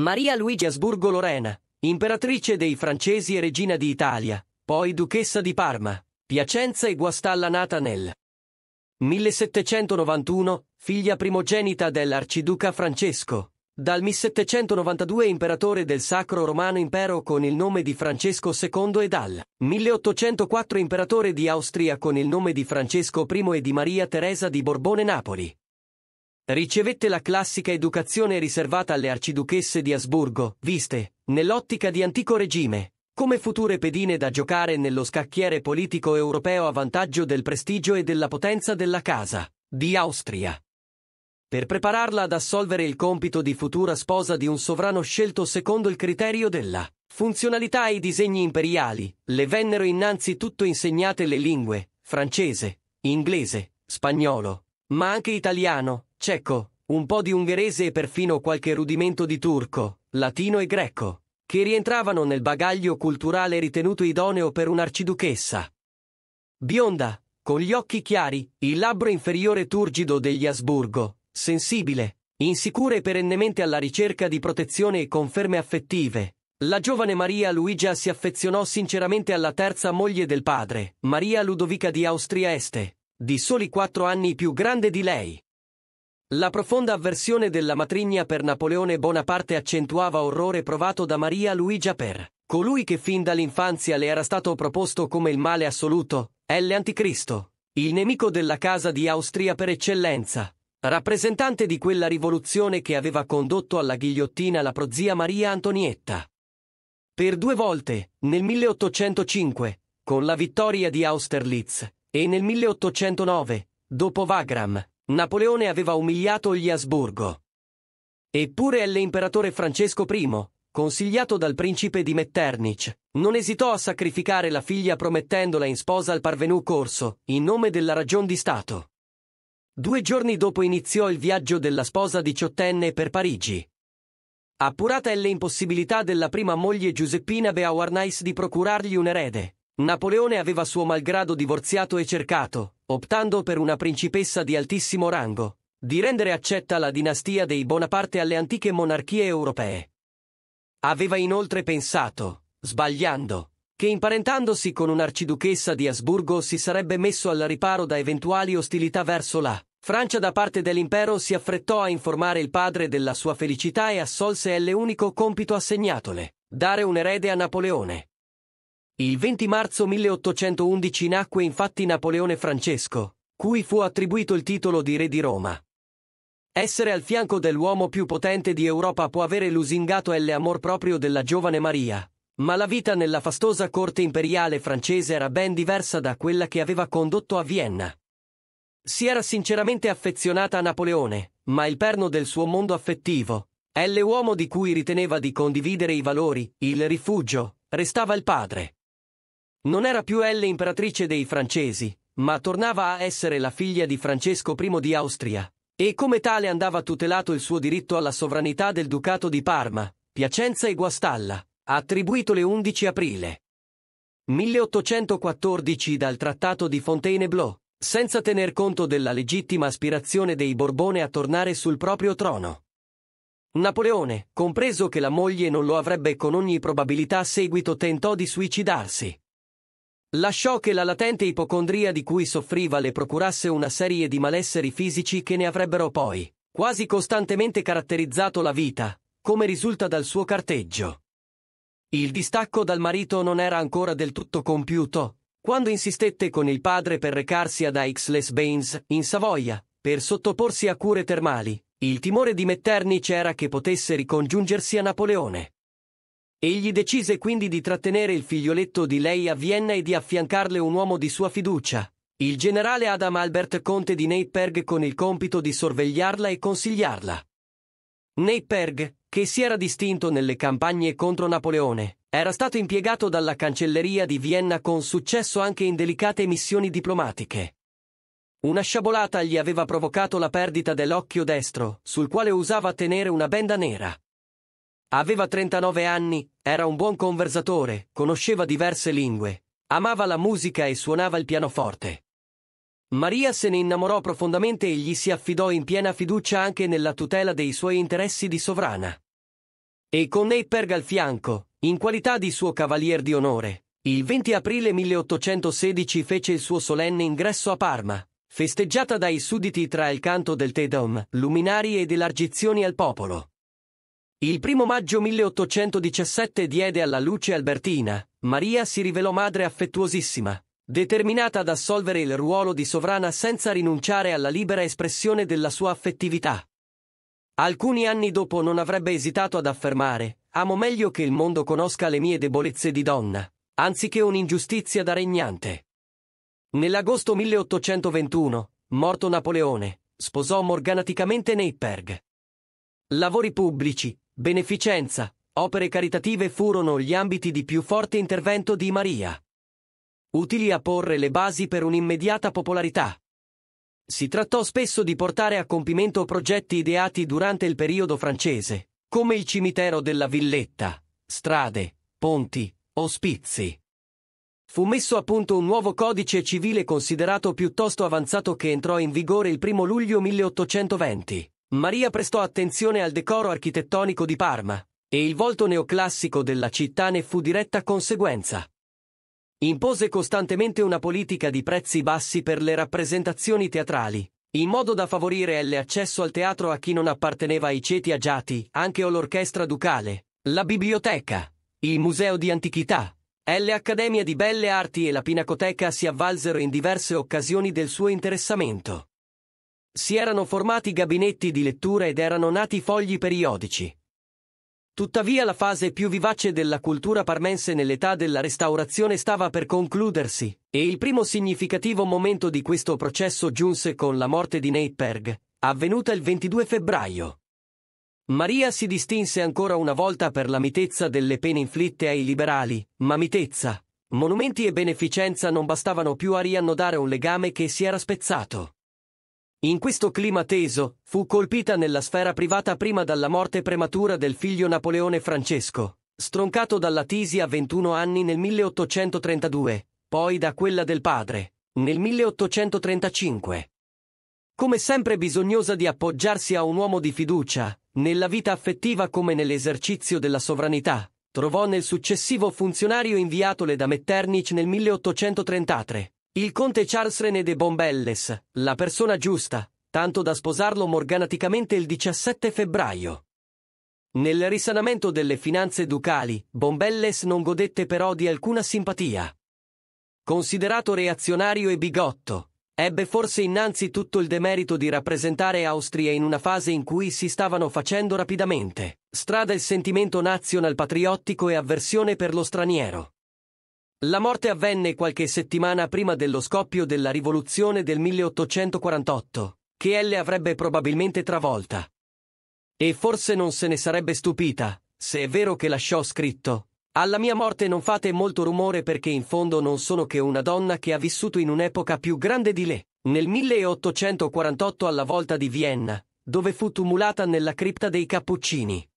Maria Luigi Asburgo Lorena, imperatrice dei francesi e regina d'Italia, poi duchessa di Parma, Piacenza e Guastalla nata nel 1791, figlia primogenita dell'arciduca Francesco, dal 1792 imperatore del Sacro Romano Impero con il nome di Francesco II e dal 1804 imperatore di Austria con il nome di Francesco I e di Maria Teresa di Borbone Napoli. Ricevette la classica educazione riservata alle arciduchesse di Asburgo, viste, nell'ottica di antico regime, come future pedine da giocare nello scacchiere politico europeo a vantaggio del prestigio e della potenza della casa, di Austria. Per prepararla ad assolvere il compito di futura sposa di un sovrano scelto secondo il criterio della funzionalità ai disegni imperiali, le vennero innanzitutto insegnate le lingue francese, inglese, spagnolo, ma anche italiano, ceco, un po' di ungherese e perfino qualche rudimento di turco, latino e greco, che rientravano nel bagaglio culturale ritenuto idoneo per un'arciduchessa. Bionda, con gli occhi chiari, il labbro inferiore turgido degli Asburgo, sensibile, insicura e perennemente alla ricerca di protezione e conferme affettive. La giovane Maria Luigia si affezionò sinceramente alla terza moglie del padre, Maria Ludovica di Austria Este, di soli quattro anni più grande di lei. La profonda avversione della matrigna per Napoleone Bonaparte accentuava orrore provato da Maria Luigia Per, colui che fin dall'infanzia le era stato proposto come il male assoluto, L. Anticristo, il nemico della casa di Austria per eccellenza, rappresentante di quella rivoluzione che aveva condotto alla ghigliottina la prozia Maria Antonietta. Per due volte, nel 1805, con la vittoria di Austerlitz, e nel 1809, dopo Wagram, Napoleone aveva umiliato gli Asburgo. Eppure l'imperatore Francesco I, consigliato dal principe di Metternich, non esitò a sacrificare la figlia promettendola in sposa al parvenu corso, in nome della ragion di Stato. Due giorni dopo iniziò il viaggio della sposa diciottenne per Parigi. Appurata l'impossibilità della prima moglie Giuseppina Beauharnais di procurargli un erede. Napoleone aveva suo malgrado divorziato e cercato, optando per una principessa di altissimo rango, di rendere accetta la dinastia dei Bonaparte alle antiche monarchie europee. Aveva inoltre pensato, sbagliando, che imparentandosi con un'arciduchessa di Asburgo si sarebbe messo al riparo da eventuali ostilità verso la Francia da parte dell'impero si affrettò a informare il padre della sua felicità e assolse l'unico compito assegnatole, dare un erede a Napoleone. Il 20 marzo 1811 nacque infatti Napoleone Francesco, cui fu attribuito il titolo di re di Roma. Essere al fianco dell'uomo più potente di Europa può avere lusingato l'amor proprio della giovane Maria, ma la vita nella fastosa corte imperiale francese era ben diversa da quella che aveva condotto a Vienna. Si era sinceramente affezionata a Napoleone, ma il perno del suo mondo affettivo, l'uomo di cui riteneva di condividere i valori, il rifugio, restava il padre. Non era più Elle imperatrice dei francesi, ma tornava a essere la figlia di Francesco I di Austria. E come tale andava tutelato il suo diritto alla sovranità del Ducato di Parma, Piacenza e Guastalla, attribuito le 11 aprile 1814 dal Trattato di Fontainebleau, senza tener conto della legittima aspirazione dei Borbone a tornare sul proprio trono. Napoleone, compreso che la moglie non lo avrebbe con ogni probabilità seguito, tentò di suicidarsi. Lasciò che la latente ipocondria di cui soffriva le procurasse una serie di malesseri fisici che ne avrebbero poi quasi costantemente caratterizzato la vita, come risulta dal suo carteggio. Il distacco dal marito non era ancora del tutto compiuto, quando insistette con il padre per recarsi ad Aix-les-Bains, in Savoia, per sottoporsi a cure termali, il timore di Metternich era che potesse ricongiungersi a Napoleone. Egli decise quindi di trattenere il figlioletto di lei a Vienna e di affiancarle un uomo di sua fiducia, il generale Adam Albert Conte di Neyperg con il compito di sorvegliarla e consigliarla. Neyperg, che si era distinto nelle campagne contro Napoleone, era stato impiegato dalla cancelleria di Vienna con successo anche in delicate missioni diplomatiche. Una sciabolata gli aveva provocato la perdita dell'occhio destro, sul quale usava tenere una benda nera. Aveva 39 anni, era un buon conversatore, conosceva diverse lingue, amava la musica e suonava il pianoforte. Maria se ne innamorò profondamente e gli si affidò in piena fiducia anche nella tutela dei suoi interessi di sovrana. E con Eiperg al fianco, in qualità di suo cavalier di onore, il 20 aprile 1816 fece il suo solenne ingresso a Parma, festeggiata dai sudditi tra il canto del Te Deum, luminari ed elargizioni al popolo. Il primo maggio 1817 diede alla luce Albertina. Maria si rivelò madre affettuosissima, determinata ad assolvere il ruolo di sovrana senza rinunciare alla libera espressione della sua affettività. Alcuni anni dopo non avrebbe esitato ad affermare, amo meglio che il mondo conosca le mie debolezze di donna, anziché un'ingiustizia da regnante. Nell'agosto 1821, morto Napoleone, sposò morganaticamente Neyperg. Lavori pubblici, beneficenza, opere caritative furono gli ambiti di più forte intervento di Maria. Utili a porre le basi per un'immediata popolarità. Si trattò spesso di portare a compimento progetti ideati durante il periodo francese, come il cimitero della Villetta, strade, ponti, ospizi. Fu messo a punto un nuovo codice civile considerato piuttosto avanzato che entrò in vigore il 1 luglio 1820. Maria prestò attenzione al decoro architettonico di Parma, e il volto neoclassico della città ne fu diretta conseguenza. Impose costantemente una politica di prezzi bassi per le rappresentazioni teatrali, in modo da favorire l'accesso al teatro a chi non apparteneva ai ceti agiati, anche o l'orchestra ducale, la biblioteca, il museo di antichità, L'Accademia di belle arti e la pinacoteca si avvalsero in diverse occasioni del suo interessamento. Si erano formati gabinetti di lettura ed erano nati fogli periodici. Tuttavia la fase più vivace della cultura parmense nell'età della restaurazione stava per concludersi, e il primo significativo momento di questo processo giunse con la morte di Neyperg, avvenuta il 22 febbraio. Maria si distinse ancora una volta per la mitezza delle pene inflitte ai liberali, ma mitezza, monumenti e beneficenza non bastavano più a riannodare un legame che si era spezzato. In questo clima teso, fu colpita nella sfera privata prima dalla morte prematura del figlio Napoleone Francesco, stroncato dalla tisi a 21 anni nel 1832, poi da quella del padre, nel 1835. Come sempre bisognosa di appoggiarsi a un uomo di fiducia, nella vita affettiva come nell'esercizio della sovranità, trovò nel successivo funzionario inviatole da Metternich nel 1833 il conte Charles René de Bombelles, la persona giusta, tanto da sposarlo morganaticamente il 17 febbraio. Nel risanamento delle finanze ducali, Bombelles non godette però di alcuna simpatia. Considerato reazionario e bigotto, ebbe forse innanzi tutto il demerito di rappresentare Austria in una fase in cui si stavano facendo rapidamente strada il sentimento nazional patriottico e avversione per lo straniero. La morte avvenne qualche settimana prima dello scoppio della rivoluzione del 1848, che Elle avrebbe probabilmente travolta. E forse non se ne sarebbe stupita, se è vero che lasciò scritto, alla mia morte non fate molto rumore perché in fondo non sono che una donna che ha vissuto in un'epoca più grande di lei. Nel 1848 alla volta di Vienna, dove fu tumulata nella cripta dei Cappuccini.